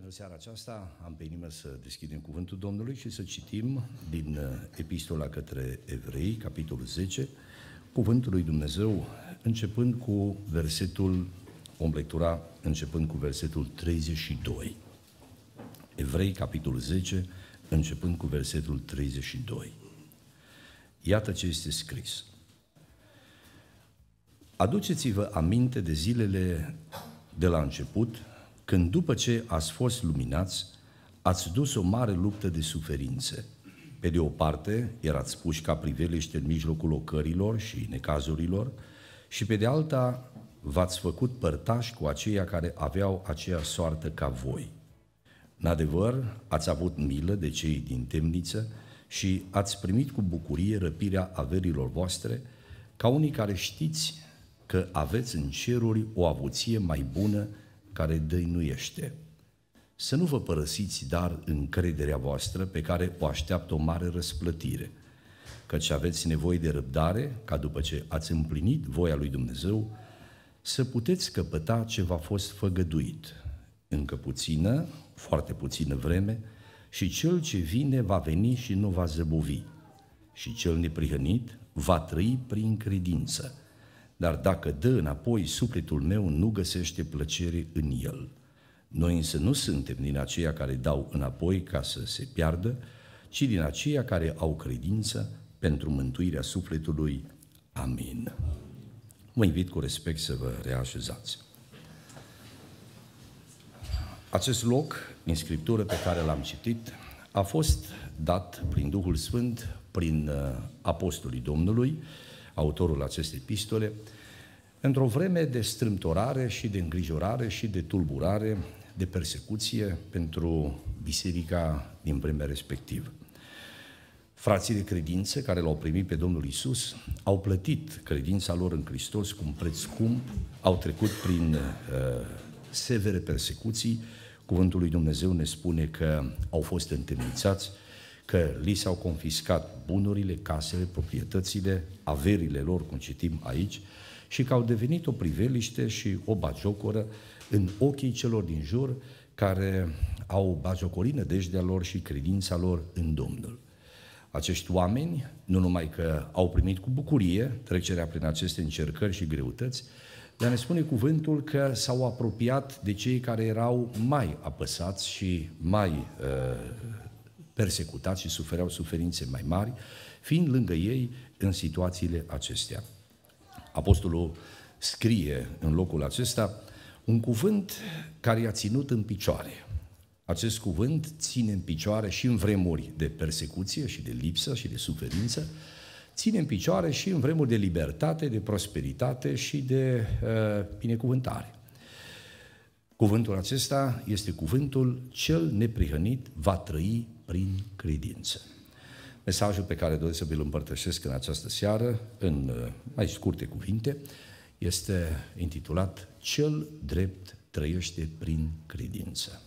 Pentru seara aceasta am pe inimă să deschidem cuvântul Domnului și să citim din uh, Epistola către Evrei, capitolul 10, cuvântul lui Dumnezeu, începând cu versetul, om lectura, începând cu versetul 32. Evrei, capitolul 10, începând cu versetul 32. Iată ce este scris. Aduceți-vă aminte de zilele de la început, când după ce ați fost luminați, ați dus o mare luptă de suferințe. Pe de o parte, erați puși ca priveliște în mijlocul ocărilor și necazurilor, și pe de alta, v-ați făcut părtași cu aceia care aveau aceea soartă ca voi. În adevăr, ați avut milă de cei din temniță și ați primit cu bucurie răpirea averilor voastre, ca unii care știți că aveți în ceruri o avuție mai bună care dăinuiește. Să nu vă părăsiți, dar, încrederea voastră pe care o așteaptă o mare răsplătire, căci aveți nevoie de răbdare ca după ce ați împlinit voia lui Dumnezeu să puteți căpăta ce v-a fost făgăduit. Încă puțină, foarte puțină vreme, și cel ce vine va veni și nu va zăbovi, și cel neprihănit va trăi prin credință dar dacă dă înapoi, sufletul meu nu găsește plăcere în el. Noi însă nu suntem din aceia care dau înapoi ca să se piardă, ci din aceia care au credință pentru mântuirea sufletului. Amin. Vă invit cu respect să vă reașezați. Acest loc din Scriptură pe care l-am citit a fost dat prin Duhul Sfânt, prin uh, Apostolii Domnului, autorul acestei epistole, într-o vreme de strâmtorare și de îngrijorare și de tulburare, de persecuție pentru biserica din vremea respectivă. Frații de credință care l-au primit pe Domnul Isus au plătit credința lor în Hristos cu un preț scump, au trecut prin uh, severe persecuții. Cuvântul lui Dumnezeu ne spune că au fost întemnițați, că li s-au confiscat bunurile, casele, proprietățile, averile lor, cum citim aici, și că au devenit o priveliște și o bagiocoră în ochii celor din jur care au bagiocorit nădejdea lor și credința lor în Domnul. Acești oameni, nu numai că au primit cu bucurie trecerea prin aceste încercări și greutăți, dar ne spune cuvântul că s-au apropiat de cei care erau mai apăsați și mai uh, persecutați și sufereau suferințe mai mari, fiind lângă ei în situațiile acestea. Apostolul scrie în locul acesta un cuvânt care i-a ținut în picioare. Acest cuvânt ține în picioare și în vremuri de persecuție și de lipsă și de suferință, ține în picioare și în vremuri de libertate, de prosperitate și de uh, binecuvântare. Cuvântul acesta este cuvântul cel neprihănit va trăi prin credință. Mesajul pe care doresc să vi-l împărtășesc în această seară, în mai uh, scurte cuvinte, este intitulat Cel drept trăiește prin credință.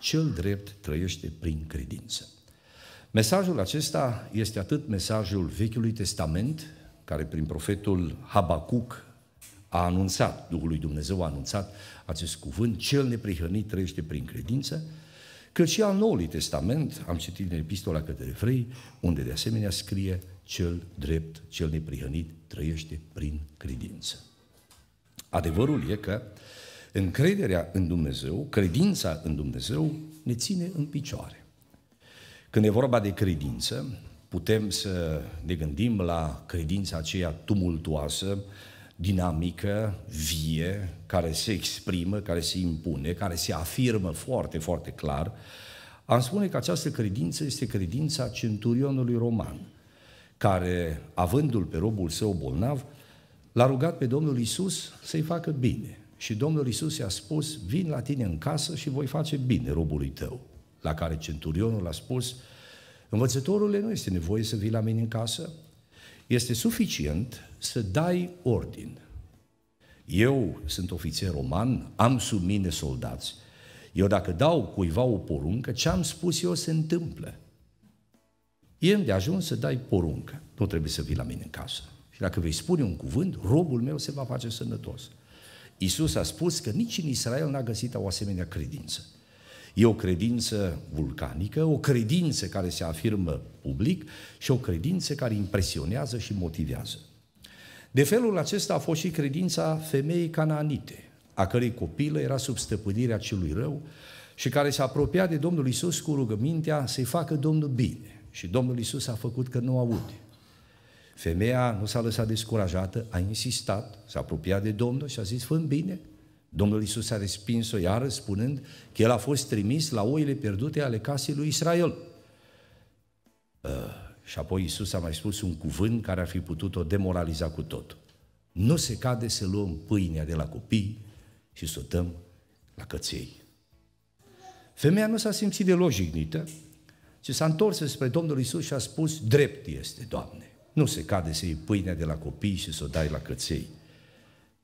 Cel drept trăiește prin credință. Mesajul acesta este atât mesajul Vechiului Testament, care prin profetul Habacuc a anunțat, Duhul lui Dumnezeu a anunțat acest cuvânt, cel neprihănit trăiește prin credință, cât și al Noului Testament, am citit în Epistola către Evrei, unde de asemenea scrie cel drept, cel neprihănit, trăiește prin credință. Adevărul e că încrederea în Dumnezeu, credința în Dumnezeu, ne ține în picioare. Când e vorba de credință, putem să ne gândim la credința aceea tumultuoasă, dinamică, vie, care se exprimă, care se impune, care se afirmă foarte, foarte clar, am spune că această credință este credința centurionului roman, care, avându-l pe robul său bolnav, l-a rugat pe Domnul Isus să-i facă bine. Și Domnul Isus i-a spus, vin la tine în casă și voi face bine robului tău. La care centurionul a spus, învățătorule, nu este nevoie să vii la mine în casă, este suficient să dai ordin. Eu sunt ofițer roman, am sub mine soldați. Eu dacă dau cuiva o poruncă, ce am spus eu se întâmplă. E de ajuns să dai poruncă. Nu trebuie să vii la mine în casă. Și dacă vei spune un cuvânt, robul meu se va face sănătos. Iisus a spus că nici în Israel n-a găsit o asemenea credință. E o credință vulcanică, o credință care se afirmă public și o credință care impresionează și motivează. De felul acesta a fost și credința femeii cananite, a cărei copilă era sub stăpânirea celui rău și care se apropia de Domnul Isus cu rugămintea să-i facă Domnul bine. Și Domnul Isus a făcut că nu aude. Femeia nu s-a lăsat descurajată, a insistat, s-a apropiat de Domnul și a zis, fă bine, Domnul Isus a respins-o iară spunând că el a fost trimis la oile pierdute ale casei lui Israel. Uh, și apoi Isus a mai spus un cuvânt care ar fi putut o demoraliza cu totul. Nu se cade să luăm pâinea de la copii și să o dăm la căței. Femeia nu s-a simțit deloc jignită, ci s-a întors spre Domnul Isus și a spus, drept este, Doamne, nu se cade să iei pâinea de la copii și să o dai la căței.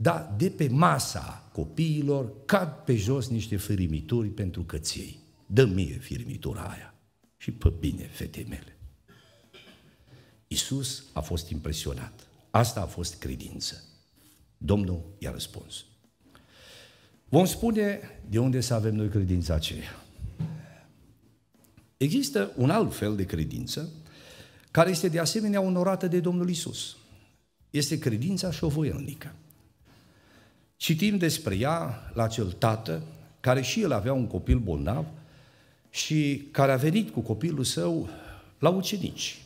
Dar de pe masa copiilor cad pe jos niște firimituri pentru căței. Dă mie firimitura aia. Și pe bine, fete mele. Isus a fost impresionat. Asta a fost credință. Domnul i-a răspuns. Vom spune de unde să avem noi credința aceea. Există un alt fel de credință care este de asemenea onorată de Domnul Isus. Este credința șovoielnică. Citim despre ea la acel tată, care și el avea un copil bolnav și care a venit cu copilul său la ucenici.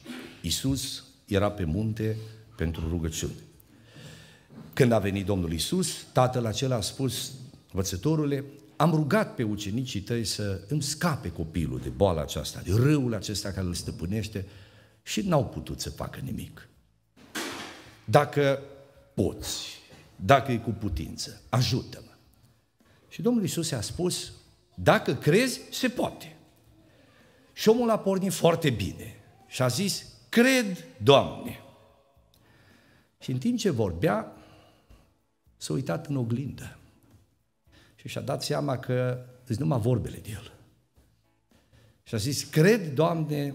Iisus era pe munte pentru rugăciune. Când a venit Domnul Iisus, tatăl acela a spus, învățătorule, am rugat pe ucenicii tăi să îmi scape copilul de boala aceasta, de râul acesta care îl stăpânește și n-au putut să facă nimic. Dacă poți, dacă e cu putință, ajută-mă. Și Domnul Isus i-a spus, dacă crezi, se poate. Și omul a pornit foarte bine și a zis, cred, Doamne. Și în timp ce vorbea, s-a uitat în oglindă și și-a dat seama că sunt numai vorbele de el. Și a zis, cred, Doamne,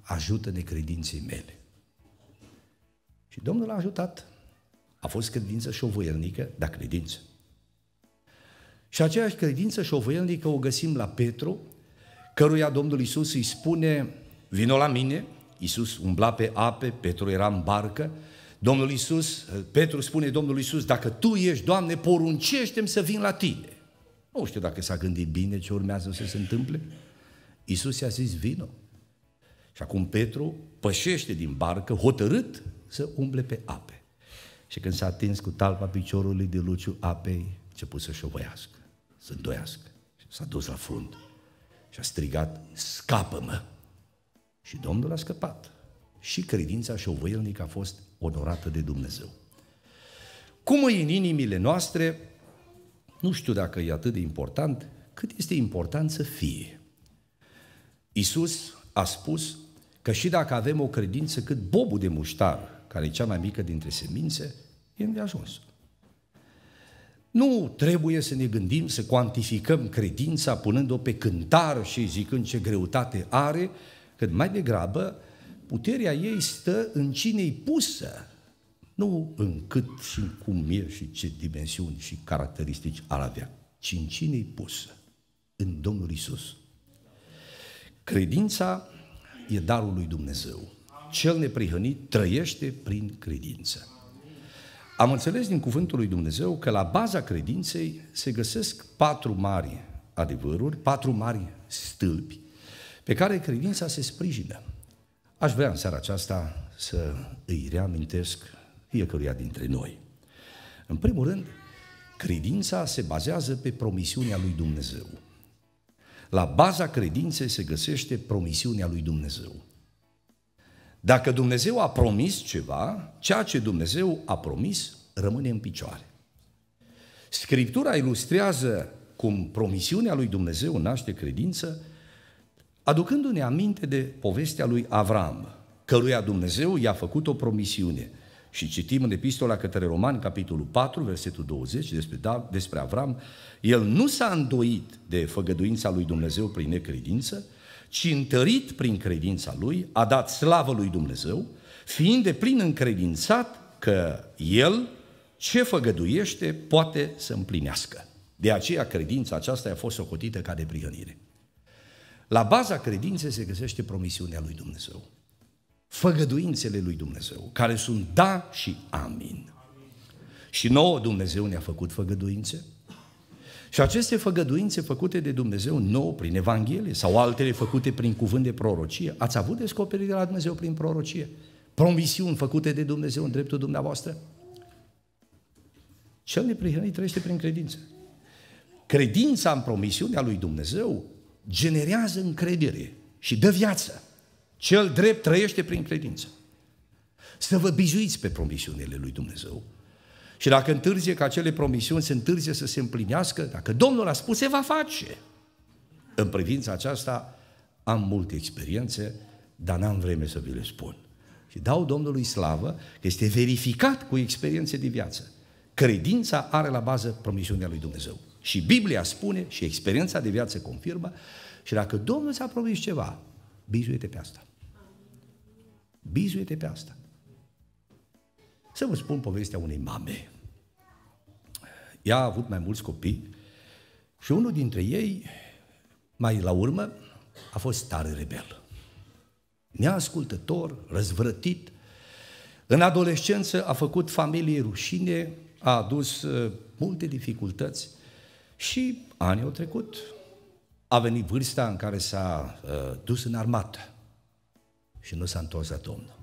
ajută-ne credinței mele. Și Domnul a ajutat a fost credință șovăielnică, dar credință. Și aceeași credință șovăielnică o găsim la Petru, căruia Domnul Isus îi spune, vino la mine, Isus umbla pe ape, Petru era în barcă, Domnul Isus, Petru spune Domnul Isus, dacă Tu ești, Doamne, poruncește-mi să vin la Tine. Nu știu dacă s-a gândit bine ce urmează să se întâmple. Isus i-a zis, vino. Și acum Petru pășește din barcă, hotărât să umble pe ape. Și când s-a atins cu talpa piciorului de luciu apei, a început să șovăiască, să îndoiască. S-a dus la fund și a strigat, scapă-mă! Și Domnul a scăpat. Și credința șovăielnică a fost onorată de Dumnezeu. Cum e în inimile noastre, nu știu dacă e atât de important, cât este important să fie. Isus a spus că și dacă avem o credință cât bobul de muștar, care e cea mai mică dintre semințe, e îndeajuns. Nu trebuie să ne gândim, să cuantificăm credința punând-o pe cântar și zicând ce greutate are, cât mai degrabă puterea ei stă în cine e pusă, nu în cât și cum e și ce dimensiuni și caracteristici ar avea, ci în cine e pusă, în Domnul Isus. Credința e darul lui Dumnezeu cel neprihănit trăiește prin credință. Am înțeles din cuvântul lui Dumnezeu că la baza credinței se găsesc patru mari adevăruri, patru mari stâlpi pe care credința se sprijină. Aș vrea în seara aceasta să îi reamintesc fiecăruia dintre noi. În primul rând, credința se bazează pe promisiunea lui Dumnezeu. La baza credinței se găsește promisiunea lui Dumnezeu. Dacă Dumnezeu a promis ceva, ceea ce Dumnezeu a promis rămâne în picioare. Scriptura ilustrează cum promisiunea lui Dumnezeu naște credință, aducându-ne aminte de povestea lui Avram, căruia Dumnezeu i-a făcut o promisiune. Și citim în Epistola către Romani, capitolul 4, versetul 20, despre, da, despre Avram, el nu s-a îndoit de făgăduința lui Dumnezeu prin necredință, ci întărit prin credința lui, a dat slavă lui Dumnezeu, fiind de plin încredințat că el ce făgăduiește poate să împlinească. De aceea credința aceasta a fost socotită ca de prihănire. La baza credinței se găsește promisiunea lui Dumnezeu. Făgăduințele lui Dumnezeu, care sunt da și amin. amin. Și nouă Dumnezeu ne-a făcut făgăduințe, și aceste făgăduințe făcute de Dumnezeu nou prin Evanghelie sau altele făcute prin cuvânt de prorocie, ați avut descoperiri de la Dumnezeu prin prorocie? Promisiuni făcute de Dumnezeu în dreptul dumneavoastră? Cel neprihănit trăiește prin credință. Credința în promisiunea lui Dumnezeu generează încredere și dă viață. Cel drept trăiește prin credință. Să vă bijuiți pe promisiunile lui Dumnezeu și dacă întârzie că acele promisiuni se întârzie să se împlinească, dacă Domnul a spus, se va face. În privința aceasta am multe experiențe, dar n-am vreme să vi le spun. Și dau Domnului slavă că este verificat cu experiențe de viață. Credința are la bază promisiunea lui Dumnezeu. Și Biblia spune și experiența de viață confirmă și dacă Domnul ți-a promis ceva, bizuie-te pe asta. Bizuie-te pe asta. Să vă spun povestea unei mame. Ea a avut mai mulți copii și unul dintre ei, mai la urmă, a fost tare rebel. Neascultător, răzvrătit. În adolescență a făcut familie rușine, a adus uh, multe dificultăți și anii au trecut. A venit vârsta în care s-a uh, dus în armată și nu s-a întors la Domnul.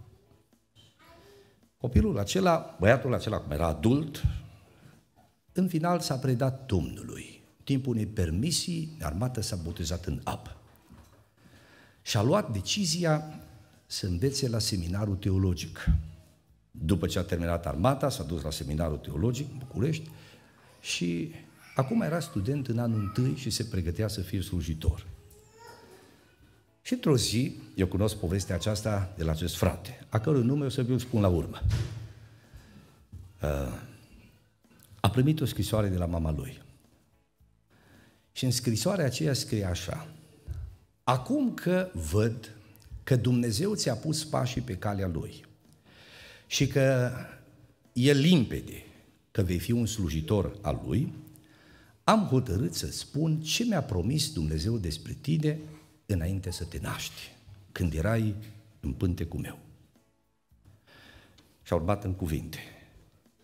Copilul acela, băiatul acela, cum era adult, în final s-a predat Domnului. În timpul unei permisii, armată s-a botezat în apă. Și a luat decizia să învețe la seminarul teologic. După ce a terminat armata, s-a dus la seminarul teologic în București și acum era student în anul întâi și se pregătea să fie slujitor. Și într-o zi, eu cunosc povestea aceasta de la acest frate, a cărui nume o să vi-l spun la urmă. Uh, a primit o scrisoare de la mama lui. Și în scrisoarea aceea scrie așa, Acum că văd că Dumnezeu ți-a pus pașii pe calea Lui și că e limpede că vei fi un slujitor al Lui, am hotărât să spun ce mi-a promis Dumnezeu despre tine înainte să te naști, când erai în pântecul meu. Și-a urmat în cuvinte.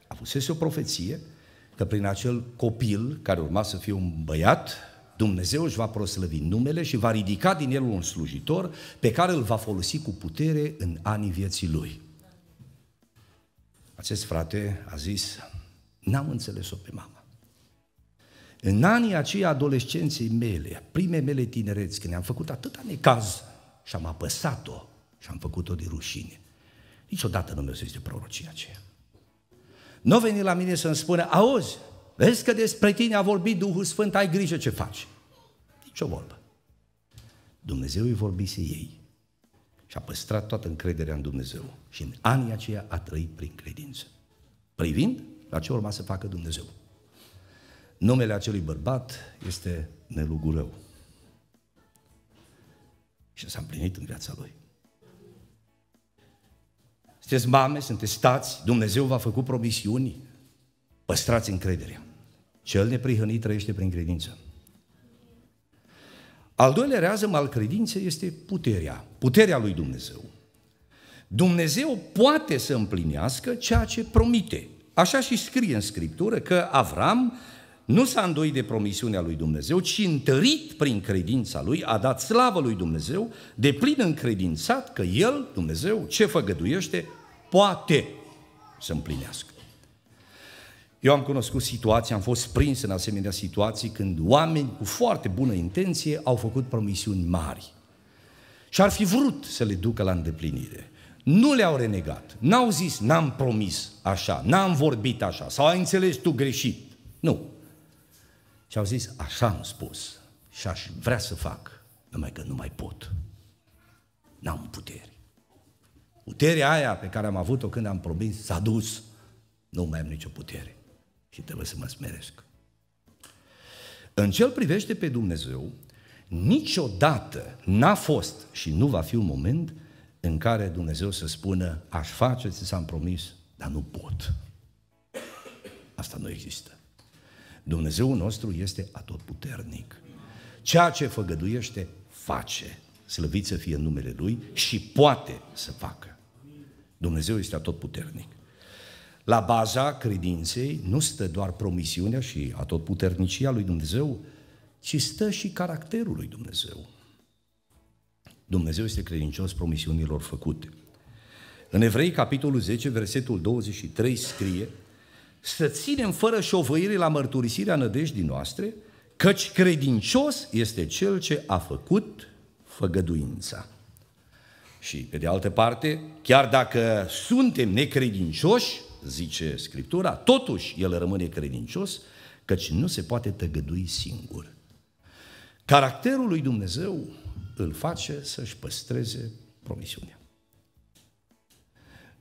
a Avusese o profeție că prin acel copil care urma să fie un băiat, Dumnezeu își va proslăvi numele și va ridica din el un slujitor pe care îl va folosi cu putere în anii vieții lui. Acest frate a zis, n-am înțeles-o pe mama. În anii aceia adolescenței mele, prime mele tinereți, când am făcut atâta necaz și am apăsat-o și am făcut-o de rușine, niciodată nu mi-o să de prorocia aceea. Nu n-o veni la mine să-mi spună, auzi, vezi că despre tine a vorbit Duhul Sfânt, ai grijă ce faci. Nici o vorbă. Dumnezeu îi vorbise ei și a păstrat toată încrederea în Dumnezeu și în anii aceia a trăit prin credință, privind la ce urma să facă Dumnezeu. Numele acelui bărbat este Nelugurău. Și s-a împlinit în viața lui. Sunteți mame, sunteți stați, Dumnezeu v-a făcut promisiuni, păstrați încrederea. Cel neprihănit trăiește prin credință. Al doilea reazăm al credinței este puterea, puterea lui Dumnezeu. Dumnezeu poate să împlinească ceea ce promite. Așa și scrie în Scriptură că Avram nu s-a îndoit de promisiunea lui Dumnezeu, ci întărit prin credința lui, a dat slavă lui Dumnezeu, de plin încredințat că El, Dumnezeu, ce făgăduiește, poate să împlinească. Eu am cunoscut situații, am fost prins în asemenea situații când oameni cu foarte bună intenție au făcut promisiuni mari. Și ar fi vrut să le ducă la îndeplinire. Nu le-au renegat. N-au zis, n-am promis așa, n-am vorbit așa, sau ai înțeles tu greșit. Nu. Și au zis, așa am spus și aș vrea să fac, numai că nu mai pot. N-am putere. Puterea aia pe care am avut-o când am promis s-a dus. Nu mai am nicio putere și trebuie să mă smeresc. În ce privește pe Dumnezeu, niciodată n-a fost și nu va fi un moment în care Dumnezeu să spună aș face ce s-am promis, dar nu pot. Asta nu există. Dumnezeu nostru este atotputernic. Ceea ce făgăduiește, face. Slăvit să fie numele Lui și poate să facă. Dumnezeu este atotputernic. La baza credinței nu stă doar promisiunea și atotputernicia lui Dumnezeu, ci stă și caracterul lui Dumnezeu. Dumnezeu este credincios promisiunilor făcute. În Evrei, capitolul 10, versetul 23, scrie să ținem fără șovăire la mărturisirea nădejdii noastre, căci credincios este cel ce a făcut făgăduința. Și, pe de altă parte, chiar dacă suntem necredincioși, zice Scriptura, totuși el rămâne credincios, căci nu se poate tăgădui singur. Caracterul lui Dumnezeu îl face să-și păstreze promisiunea.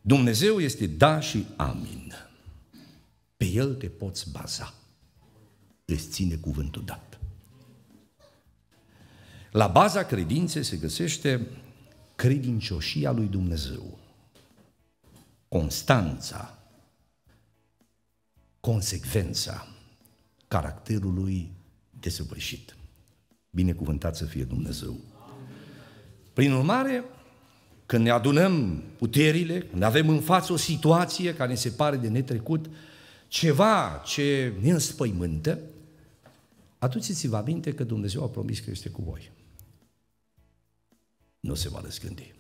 Dumnezeu este da și amin. Pe el te poți baza. Îți ține cuvântul dat. La baza credinței se găsește credincioșia lui Dumnezeu, constanța, consecvența caracterului desăvârșit. Binecuvântat să fie Dumnezeu. Prin urmare, când ne adunăm puterile, când avem în față o situație care ne se pare de netrecut, ceva ce ne înspăimântă, aduceți-vă aminte că Dumnezeu a promis că este cu voi. Nu se va răzgândi.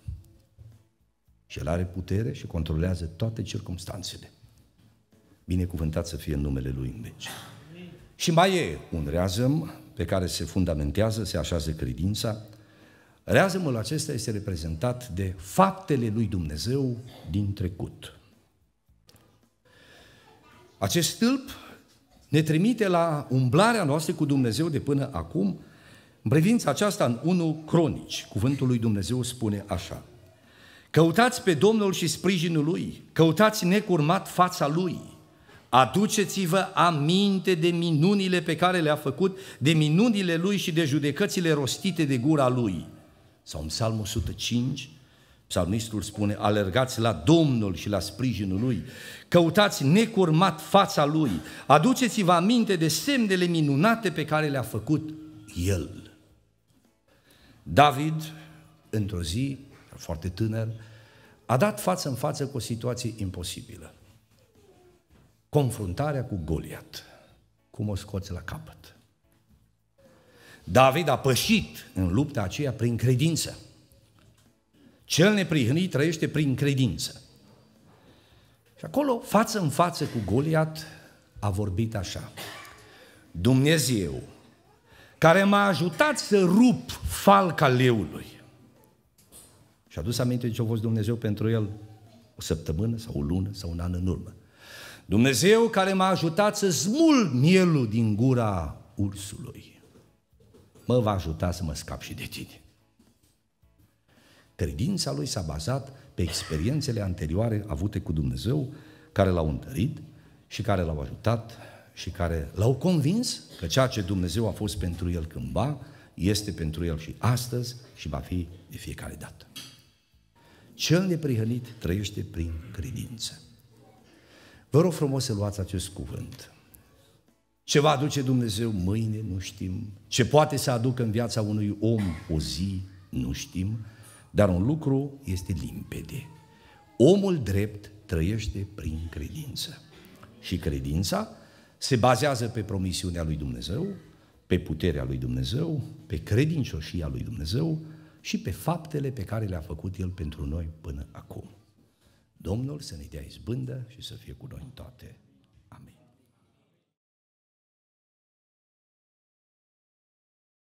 Și El are putere și controlează toate circumstanțele. Binecuvântat să fie numele Lui în veci. Și mai e un reazăm pe care se fundamentează, se așează credința. Reazămul acesta este reprezentat de faptele lui Dumnezeu din trecut. Acest stâlp ne trimite la umblarea noastră cu Dumnezeu de până acum. În privința aceasta, în 1 Cronici, cuvântul lui Dumnezeu spune așa. Căutați pe Domnul și sprijinul Lui, căutați necurmat fața Lui, aduceți-vă aminte de minunile pe care le-a făcut, de minunile Lui și de judecățile rostite de gura Lui. Sau în Psalmul 105, Psalmistul spune, alergați la Domnul și la sprijinul Lui, căutați necurmat fața Lui, aduceți-vă aminte de semnele minunate pe care le-a făcut El. David, într-o zi, foarte tânăr, a dat față în față cu o situație imposibilă. Confruntarea cu Goliat. Cum o scoți la capăt? David a pășit în lupta aceea prin credință. Cel neprihănit trăiește prin credință. Și acolo, față în față cu Goliat, a vorbit așa. Dumnezeu, care m-a ajutat să rup falca leului. Și a dus aminte ce a fost Dumnezeu pentru el o săptămână sau o lună sau un an în urmă. Dumnezeu care m-a ajutat să smul mielul din gura ursului. Mă va ajuta să mă scap și de tine. Credința lui s-a bazat pe experiențele anterioare avute cu Dumnezeu, care l-au întărit și care l-au ajutat și care l-au convins că ceea ce Dumnezeu a fost pentru el cândva, este pentru el și astăzi și va fi de fiecare dată. Cel neprihănit trăiește prin credință. Vă rog frumos să luați acest cuvânt. Ce va aduce Dumnezeu mâine, nu știm. Ce poate să aducă în viața unui om o zi, nu știm. Dar un lucru este limpede. Omul drept trăiește prin credință. Și credința se bazează pe promisiunea lui Dumnezeu, pe puterea lui Dumnezeu, pe credincioșia lui Dumnezeu și pe faptele pe care le-a făcut El pentru noi până acum. Domnul să ne dea izbândă și să fie cu noi în toate.